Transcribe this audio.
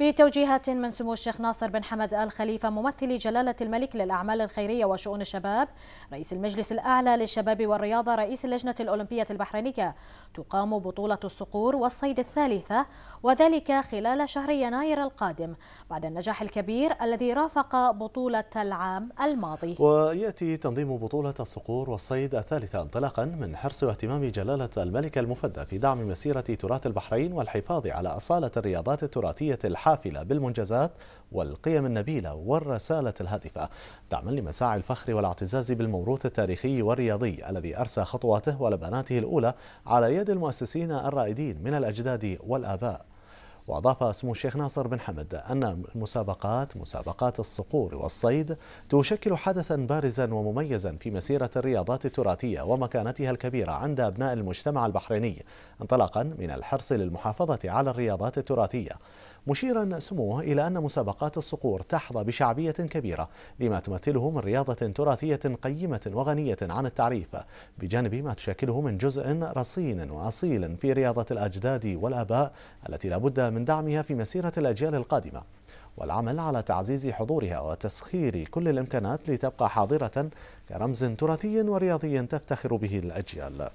بتوجيهات من سمو الشيخ ناصر بن حمد آل خليفة ممثل جلالة الملك للأعمال الخيرية وشؤون الشباب رئيس المجلس الأعلى للشباب والرياضة رئيس اللجنة الأولمبية البحرينية تقام بطولة الصقور والصيد الثالثة وذلك خلال شهر يناير القادم بعد النجاح الكبير الذي رافق بطولة العام الماضي ويأتي تنظيم بطولة الصقور والصيد الثالثة انطلاقا من حرص واهتمام جلالة الملك المفدى في دعم مسيرة تراث البحرين والحفاظ على أصالة الرياضات التراثية الحرة الحافلة بالمنجزات والقيم النبيلة والرسالة الهادفة دعما لمساعي الفخر والاعتزاز بالموروث التاريخي والرياضي الذي أرسى خطواته ولبناته الأولى على يد المؤسسين الرائدين من الأجداد والآباء وأضاف سمو الشيخ ناصر بن حمد أن المسابقات مسابقات الصقور والصيد تشكل حدثا بارزا ومميزا في مسيرة الرياضات التراثية ومكانتها الكبيرة عند أبناء المجتمع البحريني انطلاقا من الحرص للمحافظة على الرياضات التراثية مشيرا سموه إلى أن مسابقات الصقور تحظى بشعبية كبيرة لما تمثله من رياضة تراثية قيمة وغنية عن التعريف بجانب ما تشكله من جزء رصين وأصيل في رياضة الأجداد والآباء التي لا بد من دعمها في مسيرة الأجيال القادمة والعمل على تعزيز حضورها وتسخير كل الإمكانات لتبقى حاضرة كرمز تراثي ورياضي تفتخر به الأجيال